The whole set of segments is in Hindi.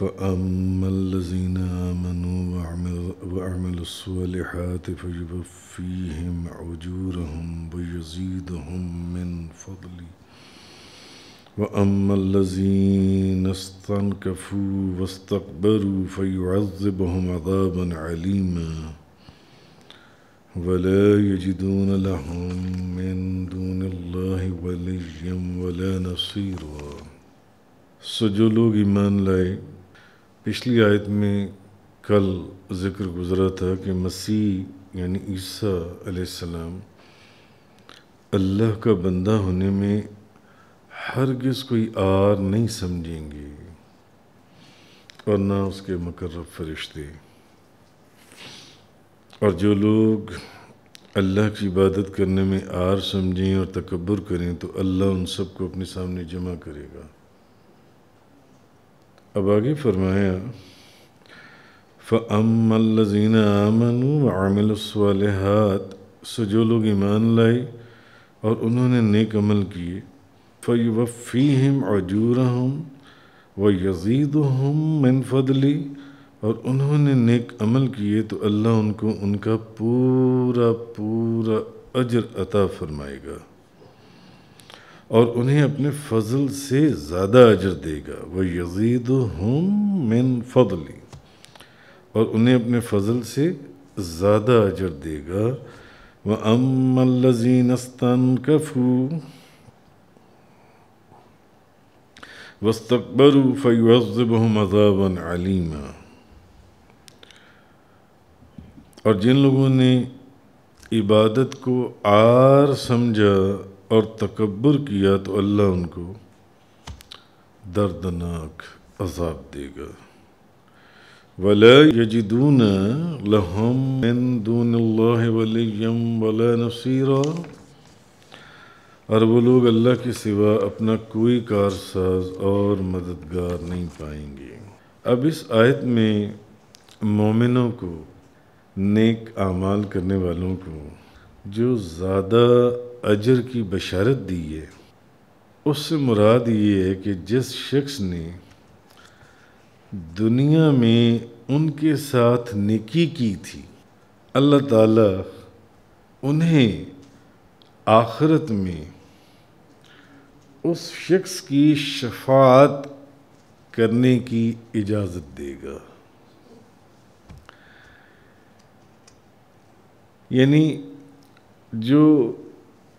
فأما الذين آمنوا وعملوا الصالحات فيوفيهم أجورهم ويزيدهم من فضلي وأما الذين استنكفوا واستكبروا فيعذبهم عذابا عليما ولا يجدون لهم من دون الله وليا ولا نصيرا سو جو لوگ ایمان لائے पिछली आयत में कल जिक्र गुजरा था कि मसीह यानी ईसा अलैहिस्सलाम अल्लाह का बंदा होने में हरगिज़ कोई आर नहीं समझेंगे और ना उसके मकर फरिश्ते और जो लोग अल्लाह की इबादत करने में आर समझें और तकबर करें तो अल्लाह उन सबको अपने सामने जमा करेगा अब आगे फरमाया फ़मल्लिन आमन आमिल से जो लोग ईमान लाए और उन्होंने नेक अमल किए फ़ी हम अजूर हम व यजीद हम मनफली और उन्होंने नेक अमल किए तो अल्लाह उनको उनका पूरा पूरा अजर अता फरमाएगा और उन्हें अपने फजल से ज़्यादा अजर देगा वह यजीद हम मिन फजली और उन्हें अपने फजल से ज़्यादा अजर देगा वह अमल्लजीनस्तन कफू वस्तकबरू फ़ैज़ब अजाबन अलीमा और जिन लोगों ने इबादत को आर समझा और तकबर किया तो अल्लाह उनको दर्दनाक अजाब देगा वल यजिदून वलीम नसीरा और वो लोग अल्लाह के सिवा अपना कोई कारसाज और मददगार नहीं पाएंगे अब इस आयत में मोमिनों को नेक आमाल करने वालों को जो ज़्यादा अजर की बशारत दी है उससे मुराद ये है कि जिस शख्स ने दुनिया में उनके साथ निकी की थी अल्लाह ताला उन्हें आखरत में उस शख्स की शफात करने की इजाज़त देगा यानी जो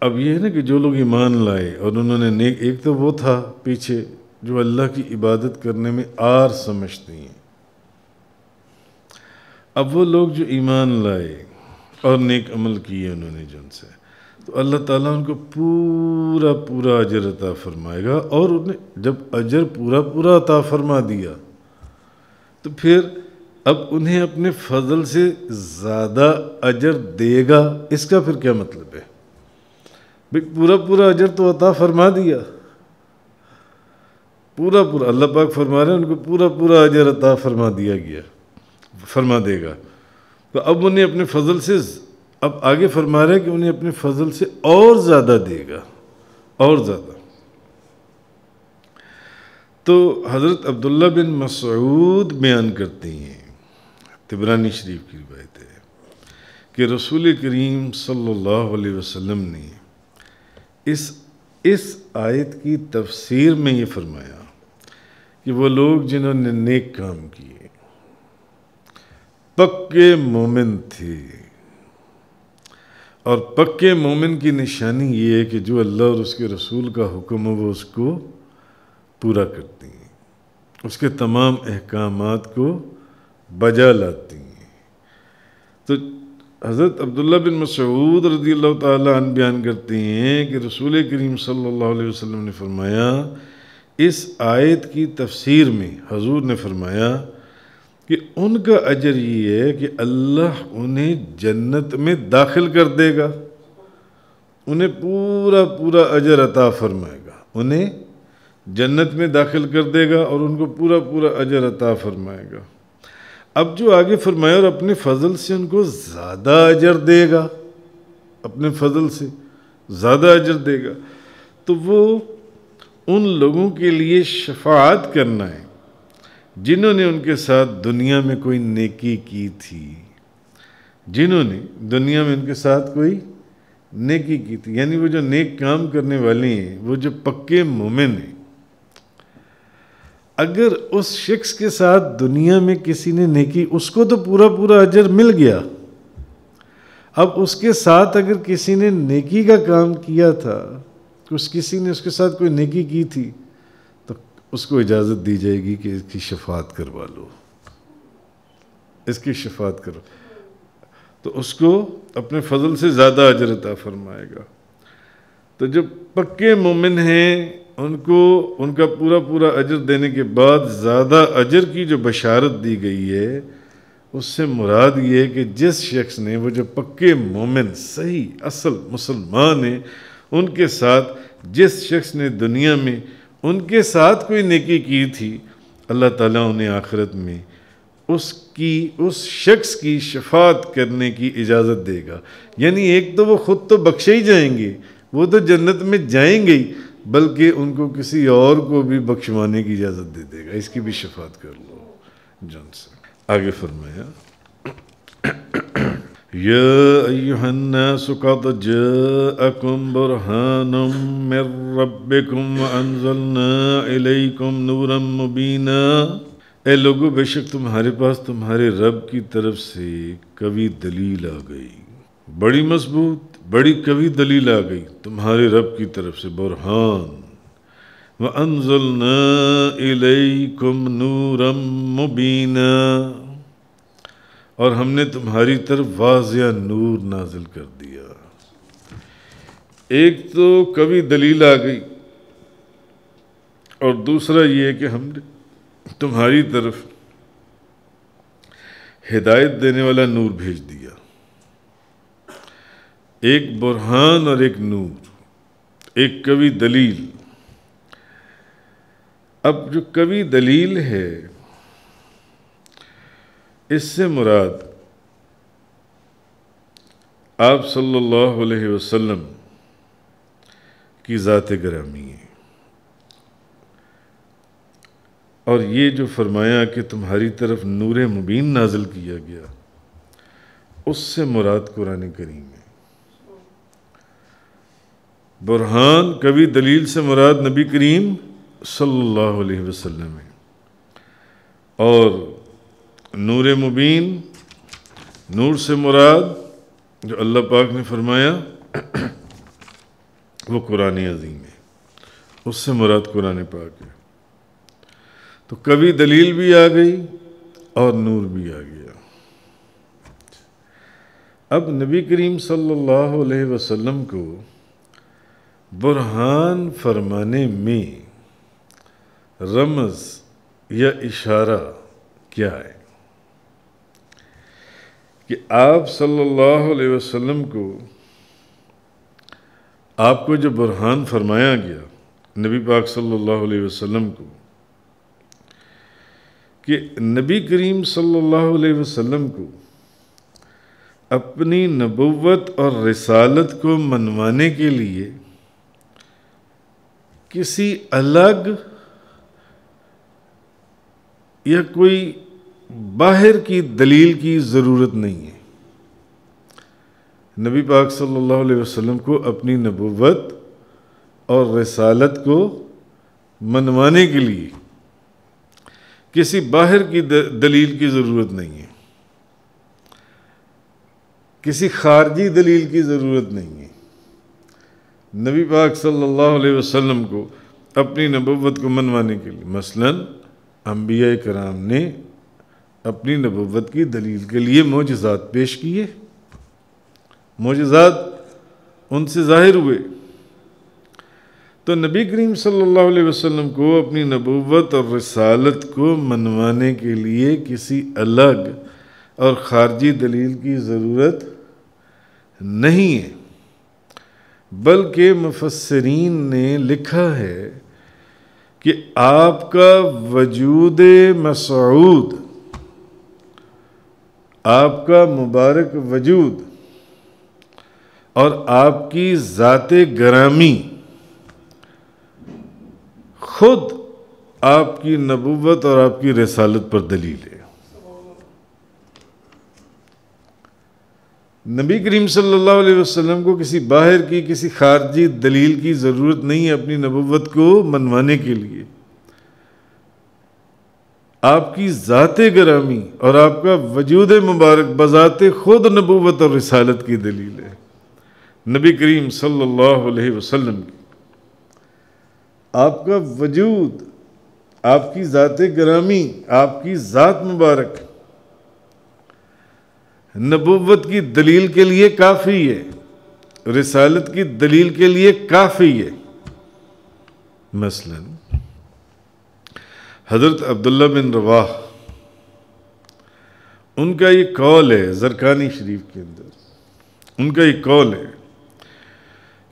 अब ये है ना कि जो लोग ईमान लाए और उन्होंने नेक एक तो वो था पीछे जो अल्लाह की इबादत करने में आर समझते हैं अब वो लोग जो ईमान लाए और नेक अमल किए उन्होंने उनसे तो अल्लाह ताला उनको पूरा पूरा अजर अता फरमाएगा और उन्हें जब अजर पूरा पूरा अता फरमा दिया तो फिर अब उन्हें अपने फजल से ज़्यादा अजर देगा इसका फिर क्या मतलब है भी पूरा पूरा अजर तो अता फरमा दिया पूरा पूरा अल्लाह पाक फरमा रहे हैं उनको पूरा पूरा अजर अता फरमा दिया गया फरमा देगा तो अब उन्हें अपने फजल से अब आगे फरमा रहे हैं कि उन्हें अपने फजल से और ज़्यादा देगा और ज़्यादा तो हज़रत अब्दुल्ला बिन मसूद बयान करती हैं तिबरानी शरीफ की रिवायत है कि रसूल करीम सल्लल्लाहु अलैहि वसल्लम ने इस इस आयत की तफसीर में ये फरमाया कि वो लोग जिन्होंने नेक काम किए पक्के मोमिन थे और पक्के मोमिन की निशानी ये है कि जो अल्लाह और उसके रसूल का हुक्म है वो उसको पूरा करती हैं उसके तमाम अहकाम को बजा लाती हैं तो हज़रत अब्दुल्ला बिन मसूद रदी अल्लाह तन बयान करते हैं कि रसूल करीम सल्लल्लाहु अलैहि वसल्लम ने फरमाया इस आयत की तफसीर में हजूर ने फरमाया कि उनका अजर ये है कि अल्लाह उन्हें जन्नत में दाखिल कर देगा उन्हें पूरा पूरा अजर अता फरमाएगा उन्हें जन्नत में दाखिल कर देगा और उनको पूरा पूरा अजर अता फरमाएगा अब जो आगे फरमाया और अपने फजल से उनको ज़्यादा अजर देगा अपने फजल से ज़्यादा अजर देगा तो वो उन लोगों के लिए शफात करना है जिन्होंने उनके साथ दुनिया में कोई नेकी की थी जिन्होंने दुनिया में उनके साथ कोई नेकी की थी यानी वो जो नेक काम करने वाले हैं वो जो पक्के मोमिन हैं अगर उस शख्स के साथ दुनिया में किसी ने नेकी उसको तो पूरा पूरा अजर मिल गया अब उसके साथ अगर किसी ने नेकी का काम किया था कुछ किसी ने उसके साथ कोई नेकी की थी तो उसको इजाज़त दी जाएगी कि इसकी शफात करवा लो इसकी शफात करो तो उसको अपने फजल से ज़्यादा अजरता फरमाएगा तो जो पक्के मोमिन हैं उनको उनका पूरा पूरा अजर देने के बाद ज़्यादा अजर की जो बशारत दी गई है उससे मुराद ये है कि जिस शख्स ने वो जो पक्के मोमिन सही असल मुसलमान हैं उनके साथ जिस शख्स ने दुनिया में उनके साथ कोई नेकी की थी अल्लाह ताला उन्हें आखिरत में उसकी उस शख्स की शफात करने की इजाज़त देगा यानी एक तो वो ख़ुद तो बख्शे ही जाएंगे वो तो जन्नत में जाएंगे ही बल्कि उनको किसी और को भी बख्शवाने की इजाज़त दे देगा इसकी भी शफात कर लो जन से आगे फरमाया लोगो बेशक तुम्हारे पास तुम्हारे रब की तरफ से कवि दलील आ गई बड़ी मजबूत बड़ी कवि दलील आ गई तुम्हारे रब की तरफ से बुरहान व अनजल कुम नूरम मुबीना और हमने तुम्हारी तरफ वाजिया नूर नाजिल कर दिया एक तो कवि दलील आ गई और दूसरा ये कि हमने तुम्हारी तरफ हिदायत देने वाला नूर भेज दिया एक बुरहान और एक नूर एक कवि दलील अब जो कवि दलील है इससे मुराद आप सल्लल्लाहु अलैहि वसल्लम की ज़ात ग्रामी है और ये जो फरमाया कि तुम्हारी तरफ नूर मुबीन नाजिल किया गया उससे मुराद कुरान करीम है बुरहान कवि दलील से मुराद नबी करीम सल्लल्लाहु अलैहि वसल्लम है और नूर मुबीन नूर से मुराद जो अल्लाह पाक ने फरमाया वो कुरान अजीम है उससे मुराद कुरान पाक है तो कभी दलील भी आ गई और नूर भी आ गया अब नबी करीम सल्लल्लाहु अलैहि वसल्लम को बुरहान फरमाने में रमज या इशारा क्या है कि आप सल्लल्लाहु अलैहि वसल्लम को आपको जो बुरहान फरमाया गया नबी पाक सल्लल्लाहु अलैहि वसल्लम को कि नबी करीम सल्लल्लाहु अलैहि वसल्लम को अपनी नबूवत और रिसालत को मनवाने के लिए किसी अलग या कोई बाहर की दलील की ज़रूरत नहीं है नबी पाक सल्लल्लाहु अलैहि वसल्लम को अपनी नबूवत और रसालत को मनवाने के लिए किसी बाहर की दलील की ज़रूरत नहीं है किसी खारजी दलील की ज़रूरत नहीं है नबी पाक सल्लल्लाहु अलैहि वसल्लम को अपनी नबूवत को मनवाने के लिए मसलन अम्बिया कराम ने अपनी नबूवत की दलील के लिए मोजात पेश किए मोजात उनसे जाहिर हुए तो नबी करीम सल्लल्लाहु अलैहि वसल्लम को अपनी नबूवत और रसालत को मनवाने के लिए किसी अलग और ख़ारजी दलील की ज़रूरत नहीं है बल्कि मुफसरीन ने लिखा है कि आपका वजूद मसूद आपका मुबारक वजूद और आपकी ज़ात ग्रामी खुद आपकी नबूवत और आपकी रसालत पर दलील है नबी करीम सल्लल्लाहु अलैहि वसल्लम को किसी बाहर की किसी खारजी दलील की ज़रूरत नहीं है अपनी नबूवत को मनवाने के लिए आपकी ज़ात गरामी और आपका वजूद मुबारक बज़ात खुद नबूवत और रसालत की दलील है नबी करीम सल्लल्लाहु अलैहि वसल्लम की आपका वजूद आपकी ज़ात गरामी आपकी ज़ात मुबारक नबूवत की दलील के लिए काफ़ी है रिसालत की दलील के लिए काफ़ी है मसलन हज़रत अब्दुल्ला बिन रवाह उनका ये कौल है जरकानी शरीफ के अंदर उनका ये कौल है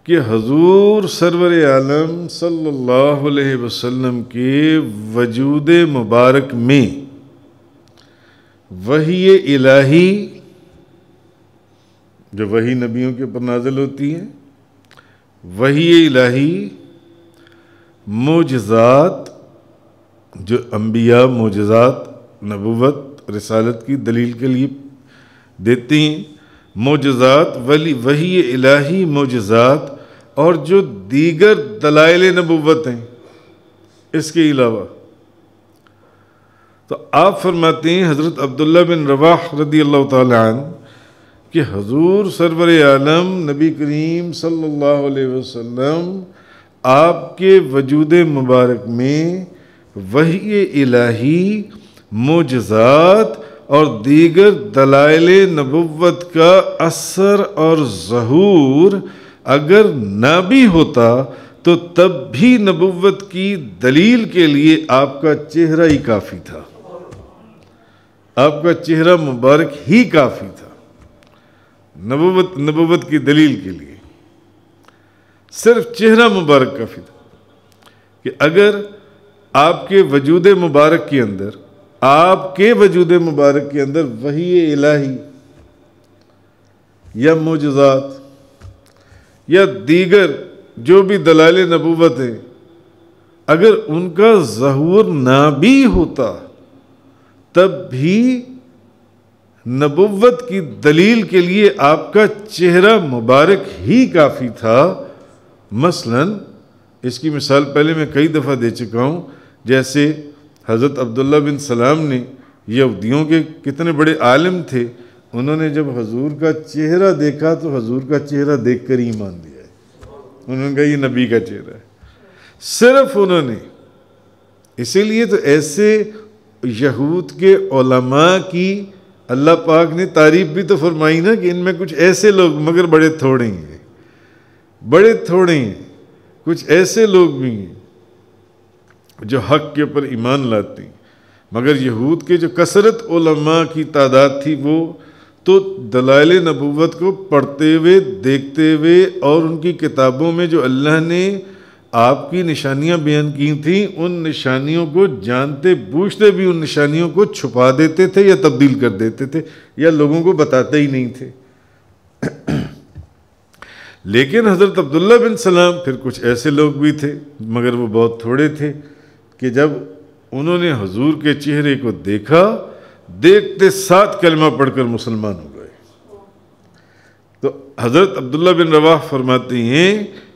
कि हजूर सरवर आलम सल्लल्लाहु अलैहि वसल्लम के वजूद मुबारक में वही इलाही जो वही नबियों के ऊपर नाजल होती है वही इलाही मोजात जो अम्बिया मोजात नबूत रसालत की दलील के लिए देती हैं मोजात वली वही इलाही मोजात और जो दीगर दलाइल नबूत हैं इसके अलावा तो आप फरमाते हैं हज़रत अब्दुल्ला बिन रवाह रदी अल्लाह तन कि हजूर सरवर आलम नबी करीम सल्लल्लाहु अलैहि वसल्लम आपके वजूद मुबारक में वही इलाही मोजात और दीगर दलाइल नबुवत का असर और जहूर अगर ना भी होता तो तब भी नबुवत की दलील के लिए आपका चेहरा ही काफ़ी था आपका चेहरा मुबारक ही काफ़ी था नबूबत नबूबत की दलील के लिए सिर्फ चेहरा मुबारक काफ़ी था कि अगर आपके वजूद मुबारक के अंदर आपके वजूद मुबारक के अंदर वही इलाही या मोजात या दीगर जो भी दलाल नबूवत हैं अगर उनका जहूर ना भी होता तब भी नबुवत की दलील के लिए आपका चेहरा मुबारक ही काफ़ी था मसलन इसकी मिसाल पहले मैं कई दफ़ा दे चुका हूँ जैसे हज़रत अब्दुल्ला बिन सलाम ने यहूदियों के कितने बड़े आलिम थे उन्होंने जब हजूर का चेहरा देखा तो हजूर का चेहरा देख कर ही मान दिया है उन्होंने कहा ये नबी का चेहरा है सिर्फ उन्होंने इसीलिए तो ऐसे यहूद के ओलमा की अल्लाह पाक ने तारीफ भी तो फरमाई ना कि इनमें कुछ ऐसे लोग मगर बड़े थोड़े हैं बड़े थोड़े हैं कुछ ऐसे लोग भी हैं जो हक के ऊपर ईमान लाते हैं मगर यहूद के जो कसरत ओलमा की तादाद थी वो तो दलाल नबूवत को पढ़ते हुए देखते हुए और उनकी किताबों में जो अल्लाह ने आपकी निशानियां बयान की थी उन निशानियों को जानते बूझते भी उन निशानियों को छुपा देते थे या तब्दील कर देते थे या लोगों को बताते ही नहीं थे लेकिन हज़रत अब्दुल्ला बिन सलाम फिर कुछ ऐसे लोग भी थे मगर वो बहुत थोड़े थे कि जब उन्होंने हजूर के चेहरे को देखा देखते साथ कलमा पढ़कर मुसलमान हो गए तो हज़रत अब्दुल्ला बिन रवाह फरमाते हैं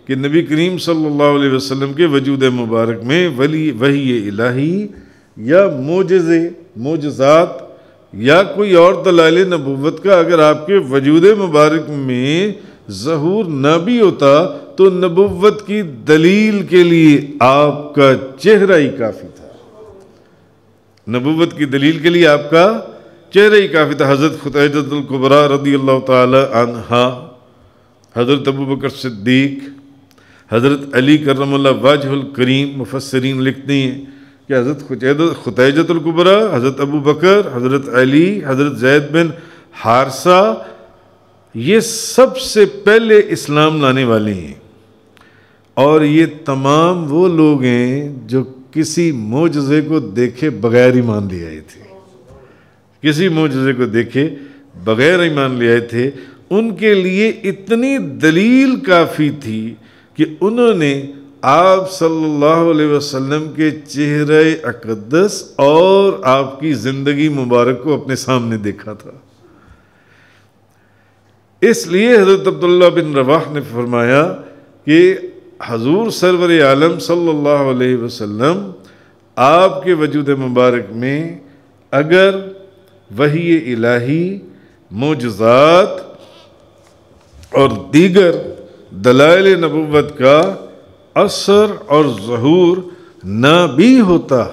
कि नबी करीम सल्लल्लाहु अलैहि वसल्लम के वजूद मुबारक में वली वही इलाही या मोज़े मोजात या कोई और दलाल नबूवत का अगर आपके वजूद मुबारक में जहूर न भी होता तो नबूवत की दलील के लिए आपका चेहरा ही काफ़ी था नबूवत की दलील के लिए आपका चेहरा ही काफ़ी था हज़रत खुतजतुल्कुबरा रदी अल्लाह तहा हज़रत अबू बकर सिद्दीक़ हज़रत अली करमल्ला वाजहल करीम मुफसरीन लिखते हैं कि हज़रत खुतजतुल्कुबरा हज़रत अबू बकर हज़रत अली हज़रत जैद बिन हारसा ये सबसे पहले इस्लाम लाने वाले हैं और ये तमाम वो लोग हैं जो किसी मोजे को देखे बगैर ही मान ले आए थे किसी मोजे को देखे बगैर ही मान ले आए थे उनके लिए इतनी दलील काफ़ी थी कि उन्होंने आप सल्लल्लाहु अलैहि वसल्लम के चेहरे अकदस और आपकी ज़िंदगी मुबारक को अपने सामने देखा था इसलिए हज़रत अब्दुल्ला बिन रवाह ने फरमाया कि हजूर सरवर आलम सल्लल्लाहु अलैहि वसल्लम आपके वजूद मुबारक में अगर वही इलाही मोजात और दीगर दलाइल नबूत का असर और ज़हूर ना भी होता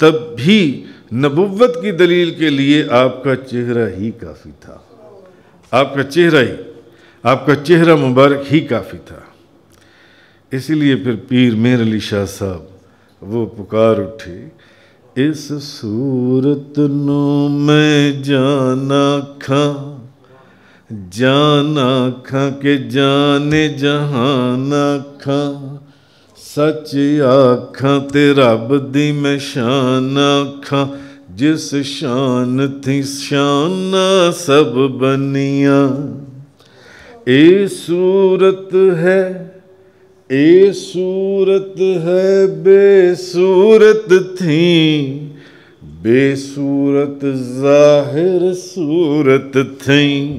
तब भी नबूत की दलील के लिए आपका चेहरा ही काफ़ी था आपका चेहरा ही आपका चेहरा मुबारक ही काफ़ी था इसीलिए फिर पीर मेर अली शाह साहब वो पुकार उठे इस सूरत नु मैं जाना खा जान आख के जाने जहान आखा सच आख ते रब दी मैं शान आखा जिस शान थी शाना सब बनिया ए सूरत है ए सूरत है बेसूरत थी ਬੇਸੂਰਤ ਜ਼ਾਹਿਰ ਸੂਰਤ ਥਈ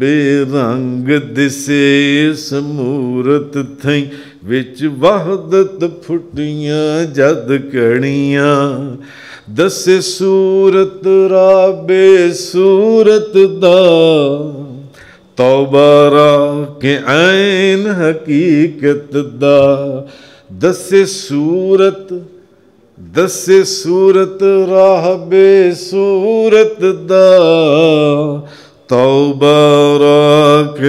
ਬੇਰੰਗ ਦਿਸੇ ਸਮੂਰਤ ਥਈ ਵਿੱਚ ਵਹਦਤ ਫੁੱਟੀਆਂ ਜਦ ਕਣੀਆਂ ਦਸੇ ਸੂਰਤ ਰਾਬੇ ਸੂਰਤ ਦਾ ਤੌਬਾ ਰਾ ਕੇ ਐਨ ਹਕੀਕਤ ਦਾ ਦਸੇ ਸੂਰਤ दस सूरत राह बे सूरत दा के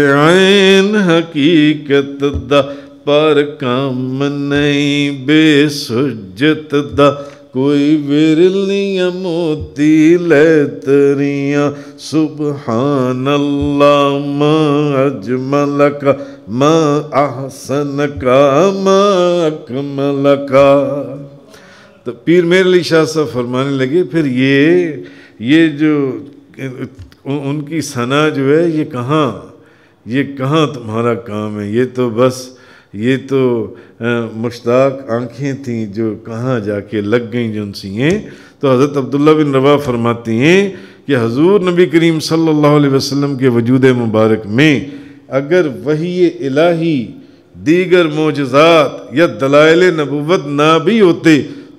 राकैन हकीकत द पर कम नहीं बेसुजत द कोई विरलियाँ मोती लैतरियाँ सुबहान अल्लाह मजमल अजमलका माँ आसन का मकमल का तो पीर मेर अली शाह साहब फरमाने लगे फिर ये ये जो उनकी सना जो है ये कहाँ ये कहाँ तुम्हारा काम है ये तो बस ये तो मुश्ताक आंखें थीं जो कहाँ जाके लग गई जो उनसी तो हज़रत अब्दुल्ला बिन रवा फरमाती हैं कि हजूर नबी करीम सल्लल्लाहु अलैहि वसल्लम के वजूद मुबारक में अगर वही इलाही दीगर मोजात या दलाइल नबूत ना भी होते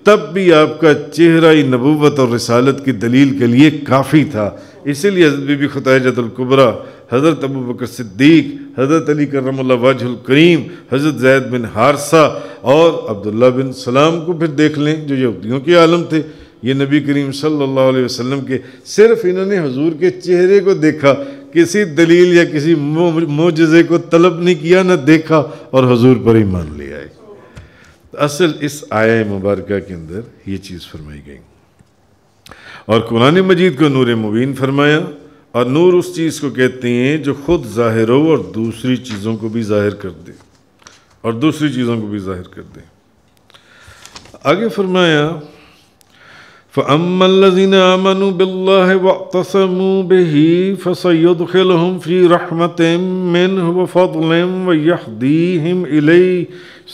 तब भी आपका चेहरा ही नबूत और रसालत की दलील के लिए काफ़ी था इसीलिए हजरत बीबी ख़तजतुल्कुबरा हज़रत अबू बकर सिद्दीक हज़रत अली करम करीम हज़रत जैद बिन हारसा और अब्दुल्ला बिन सलाम को फिर देख लें जो यहूदियों के आलम थे ये नबी करीम सल्लल्लाहु अलैहि वसल्लम के सिर्फ इन्होंने हजूर के चेहरे को देखा किसी दलील या किसी मोजे को तलब नहीं किया ना देखा और हजूर पर ही मान ले आए असल इस आया मुबारक के अंदर ये चीज़ फरमाई गई और कुरान मजीद को नूर मुबीन फरमाया और नूर उस चीज़ को कहते हैं जो खुद ज़ाहिर हो और दूसरी चीज़ों को भी ज़ाहिर कर दे और दूसरी चीज़ों को भी ज़ाहिर कर दे आगे फरमाया फ़मल्लिन आमन बिल्लाह बही फ़सैद ख़िलहम फ़ी रहमत मिन व फ़ल व यहदीम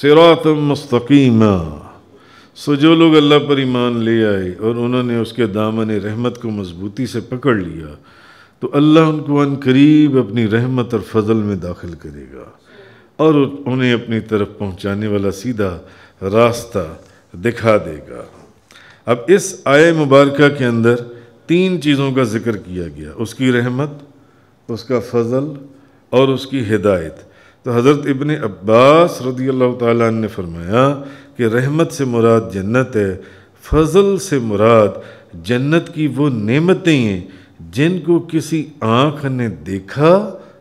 सिरात मस्तकीम सो जो लोग अल्लाह पर ईमान ले आए और उन्होंने उसके दामन रहमत को मजबूती से पकड़ लिया तो अल्लाह उनको अन करीब अपनी रहमत और फजल में दाखिल करेगा और उन्हें अपनी तरफ पहुंचाने वाला सीधा रास्ता दिखा देगा अब इस आय मुबारक के अंदर तीन चीज़ों का जिक्र किया गया उसकी रहमत उसका फजल और उसकी हिदायत तो हज़रत इबन अब्बास रदी अल्लाह ने फरमाया कि रहमत से मुराद जन्नत है फजल से मुराद जन्नत की वो नेमतें हैं जिनको किसी आँख ने देखा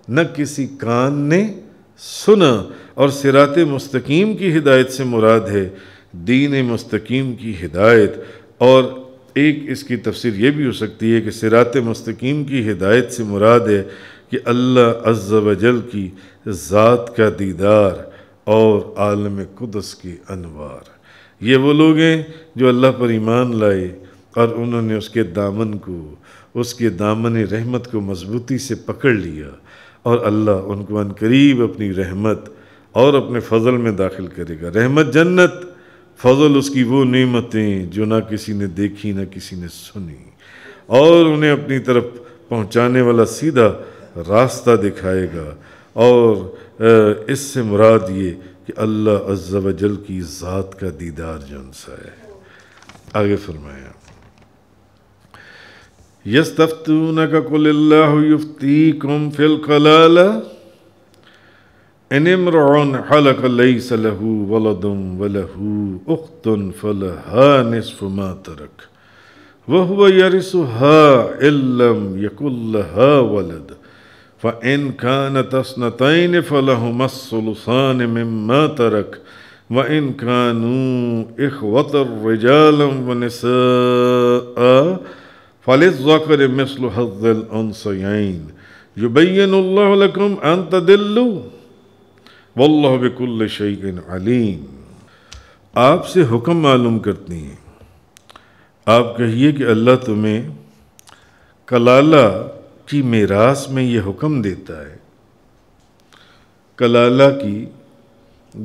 न किसी कान ने सुना और सिरात मस्तकीम की हिदायत से मुराद है दीन मस्तकीम की हिदायत और एक इसकी तफसीर ये भी हो सकती है कि सिरात मस्तकीम की हिदायत से मुराद है कि अल्लाह अज्जल की ज़ात का दीदार और आलम कुदस की अनवार ये वो लोग हैं जो अल्लाह पर ईमान लाए और उन्होंने उसके दामन को उसके दामन रहमत को मजबूती से पकड़ लिया और अल्लाह उनको अन करीब अपनी रहमत और अपने फजल में दाखिल करेगा रहमत जन्नत फजल उसकी वो नेमतें जो ना किसी ने देखी ना किसी ने सुनी और उन्हें अपनी तरफ पहुँचाने वाला सीधा रास्ता दिखाएगा और इससे मुराद ये कि अल्लाह अज्जा वजल की ज़ात का दीदार जनसा है आगे फरमाया यस्तून कल्लाफ्ती कम फिल कलाल हलक सलहू वलहू तरक वह वलद फ़ैन खान तस्नतन फ़लहमसलसान मम्मा तरक व इन खानू इखवतरजालम फ़लर मिसल हज़लसैन युबैनकम अन तदिल्लू वल्लह बिकुल्ल शैन अलीम आपसे हुक्म मालूम करती हैं आप कहिए कि अल्लाह तुम्हें कलाला की मेरास में ये हुक्म देता है कलाला की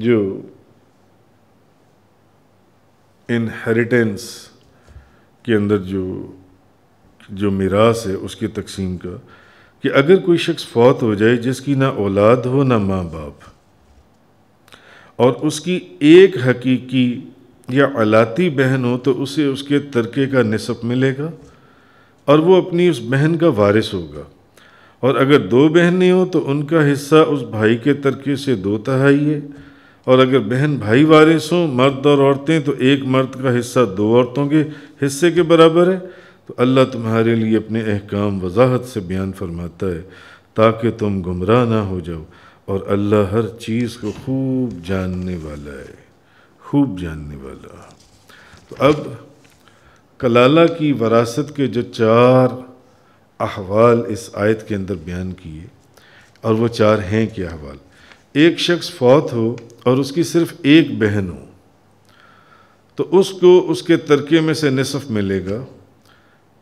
जो इनहेरिटेंस के अंदर जो जो मीरास है उसकी तकसीम का कि अगर कोई शख्स फौत हो जाए जिसकी ना औलाद हो ना माँ बाप और उसकी एक हकीकी या अलाती बहन हो तो उसे उसके तरके का नसब मिलेगा और वो अपनी उस बहन का वारिस होगा और अगर दो बहनें हों तो उनका हिस्सा उस भाई के तरके से दो तहाई है और अगर बहन भाई वारिस हों मर्द और औरतें तो एक मर्द का हिस्सा दो औरतों के हिस्से के बराबर है तो अल्लाह तुम्हारे लिए अपने अहकाम वजाहत से बयान फरमाता है ताकि तुम गुमराह ना हो जाओ और अल्लाह हर चीज़ को खूब जानने वाला है खूब जानने वाला तो अब कलाला की वरासत के जो चार अहवाल इस आयत के अंदर बयान किए और वो चार हैं के अहवाल एक शख्स फौत हो और उसकी सिर्फ एक बहन हो तो उसको उसके तरके में से नसफ़ मिलेगा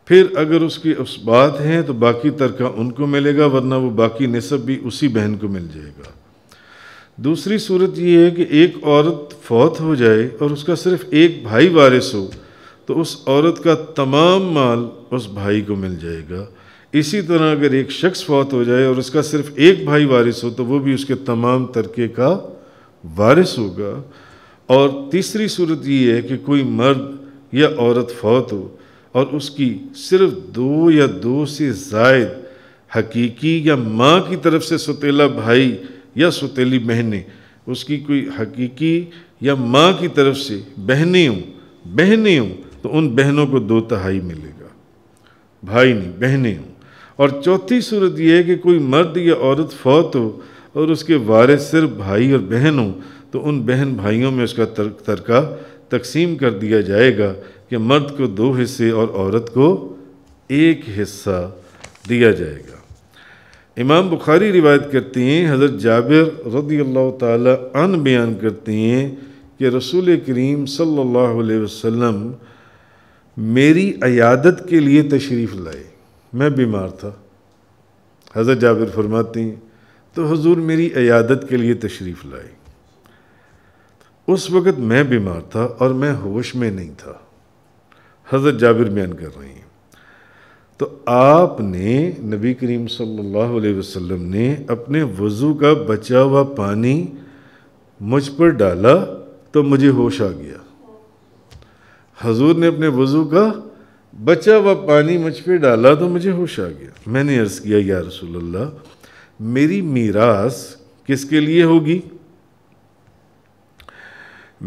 फिर अगर उसकी उस बात हैं तो बाकी तरका उनको मिलेगा वरना वो बाकी नसब भी उसी बहन को मिल जाएगा दूसरी सूरत ये है कि एक औरत फौत हो जाए और उसका सिर्फ एक भाई वारिस हो तो उस औरत का तमाम माल उस भाई को मिल जाएगा इसी तरह अगर एक शख्स फौत हो जाए और उसका सिर्फ एक भाई वारिस हो तो वो भी उसके तमाम तरके का वारिस होगा और तीसरी सूरत ये है कि कोई मर्द या औरत फौत हो और उसकी सिर्फ दो या दो से जायद हकीकी या माँ की तरफ से सतीला भाई या सतीली बहने उसकी कोई हकीकी या माँ की तरफ से बहने हों बहने हों तो उन बहनों को दो तहाई मिलेगा भाई नहीं बहने हों और चौथी सूरत यह है कि कोई मर्द या औरत फौत हो और उसके वारिस सिर्फ भाई और बहन हो तो उन बहन भाइयों में उसका तर, तरका तकसीम कर दिया जाएगा कि मर्द को दो हिस्से और औरत को एक हिस्सा दिया जाएगा इमाम बुखारी रिवायत करते हैं हज़रत जाबिर रदी अल्लाह तन बयान करते हैं कि रसूल करीम सल्लल्लाहु अलैहि वसल्लम मेरी अयादत के लिए तशरीफ़ लाए मैं बीमार था हज़रत जाबिर फरमाती तो हजूर मेरी अयादत के लिए तशरीफ़ लाए उस वक़्त मैं बीमार था और मैं होश में नहीं था हज़रत जाबिर बयान कर रही हैं तो आपने नबी करीम सल्लल्लाहु अलैहि वसल्लम ने अपने वज़ू का बचा हुआ पानी मुझ पर डाला तो मुझे होश आ गया हजूर ने अपने वज़ू का बचा हुआ पानी मुझ पर डाला तो मुझे होश आ गया मैंने अर्ज़ किया या रसूलल्लाह मेरी मीरास किसके लिए होगी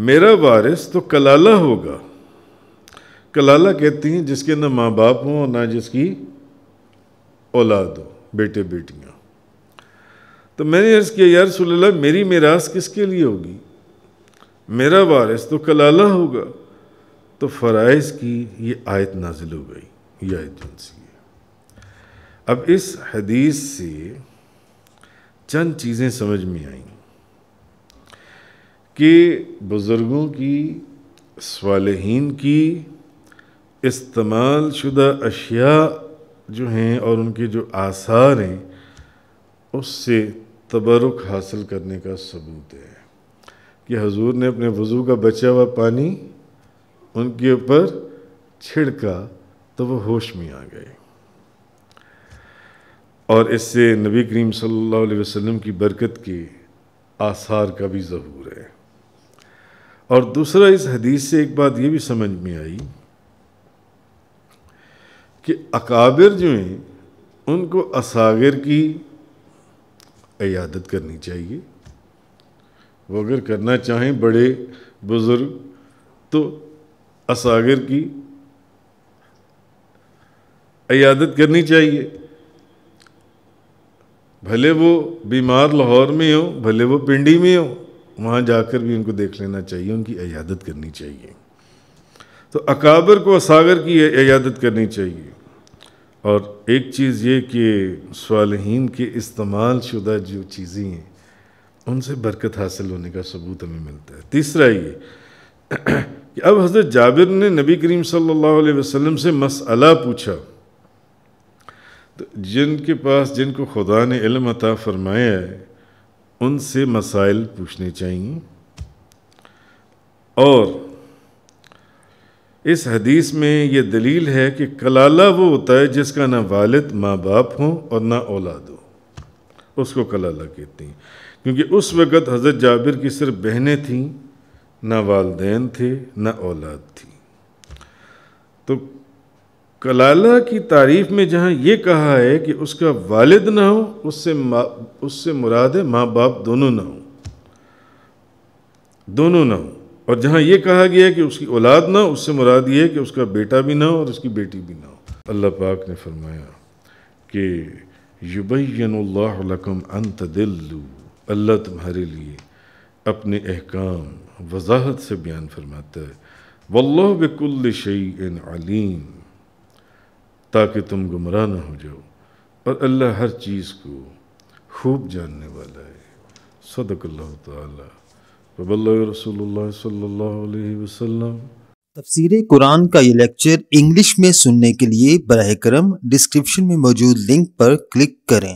मेरा वारिस तो कलाला होगा कलाला कहती हैं जिसके ना माँ बाप हों और ना जिसकी औलाद हो बेटे बेटियाँ तो मैंने अर्ज़ किया यार सुल्ला मेरी मीरास किसके लिए होगी मेरा वारिस तो कलाला होगा तो फ़रज़ की ये आयत नाजिल हो गई ये आयत कौन है अब इस हदीस से चंद चीज़ें समझ में आई कि बुज़ुर्गों की सालहीन की इस्तेमाल शुदा अशिया जो हैं और उनके जो आसार हैं उससे तबरुक हासिल करने का सबूत है कि हजूर ने अपने वज़ू का बचा हुआ पानी उनके ऊपर छिड़का तो वह होश में आ गए और इससे नबी करीम सल्लल्लाहु अलैहि वसल्लम की बरकत के आसार का भी ज़हूर है और दूसरा इस हदीस से एक बात ये भी समझ में आई कि अकाबिर जो हैं उनको असागर की अयादत करनी चाहिए वो अगर करना चाहें बड़े बुज़ुर्ग तो असागर की अयादत करनी चाहिए भले वो बीमार लाहौर में हो भले वो पिंडी में हो वहाँ जाकर भी उनको देख लेना चाहिए उनकी अयादत करनी चाहिए तो अकाबर को असागर की अयादत करनी चाहिए और एक चीज़ ये कि सालहीन के इस्तेमाल शुदा जो चीज़ें हैं उनसे बरकत हासिल होने का सबूत हमें मिलता है तीसरा ये कि अब हज़रत जाबिर ने नबी करीम सल्लल्लाहु अलैहि वसल्लम से मसला पूछा तो जिनके पास जिनको खुदा ने इल्म अता फरमाया है उनसे मसाइल पूछने चाहिए और इस हदीस में ये दलील है कि कलाला वो होता है जिसका ना वालिद माँ बाप हो और ना औलाद हो उसको कलाला कहते हैं क्योंकि उस वक़्त हज़रत जाबिर की सिर्फ बहनें थीं न वालदेन थे न औलाद थी तो कलाला की तारीफ में जहाँ ये कहा है कि उसका वालिद ना हो उससे उससे मुराद है माँ बाप दोनों ना हो दोनों ना हो और जहाँ ये कहा गया है कि उसकी औलाद ना हो उससे मुराद ये है कि उसका बेटा भी ना हो और उसकी बेटी भी ना हो अल्लाह पाक ने फरमाया कि युबैनकम अंत दिल्लू अल्लाह तुम्हारे लिए अपने अहकाम वजाहत से बयान फरमाता है वल्लह बिकुल शई अलीम ताकि तुम गुमराह ना हो जाओ और अल्लाह हर चीज़ को खूब जानने वाला है सदकल्ला तबल्ला रसोल्ला सल्ला तफसीर कुरान का ये लेक्चर इंग्लिश में सुनने के लिए बरह करम डिस्क्रिप्शन में मौजूद लिंक पर क्लिक करें